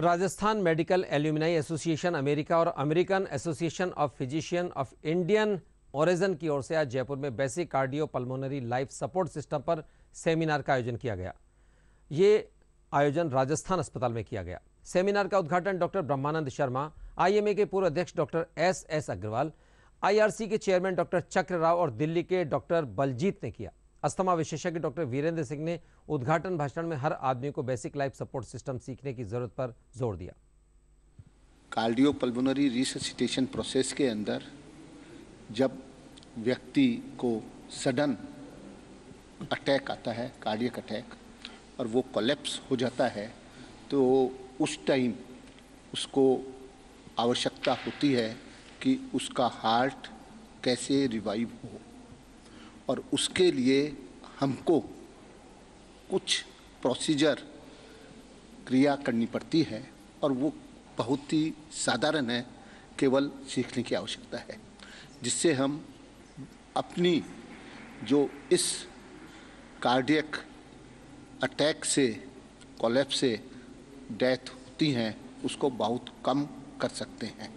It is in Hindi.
Rajasthan medical alumni association America और American association of physician of Indian origin की ओर से आज जयपुर में basic cardio pulmonary life support system पर सेमिनार का आयोजन किया गया ये आयोजन राजस्थान अस्पताल में किया गया सेमिनार का उद्घाटन डॉक्टर ब्रह्मानंद शर्मा आईएमए के पूर्व अध्यक्ष doctor S S Agarwal IRC के चेयरमैन डॉक्टर चक्र राव और दिल्ली के डॉक्टर बलजीत ने किया अस्थमा विशेषज्ञ डॉक्टर वीरेंद्र सिंह ने उद्घाटन भाषण में हर आदमी को बेसिक लाइफ सपोर्ट सिस्टम सीखने की जरूरत पर जोर दिया कार्डियो पल्मोनरी रिससिटेशन प्रोसेस के अंदर जब व्यक्ति को सडन अटैक आता है कार्डियक अटैक और वो कोलेप्स हो जाता है तो उस टाइम उसको आवश्यकता होती है कि उसका हार्ट कैसे रिवाइव हो और उसके लिए हमको कुछ प्रोसीजर क्रिया करनी पड़ती है और वो बहुत ही साधारण है केवल सीखने की आवश्यकता है जिससे हम अपनी जो इस कार्डियक अटैक से कोलेप से डेथ होती हैं उसको बहुत कम कर सकते हैं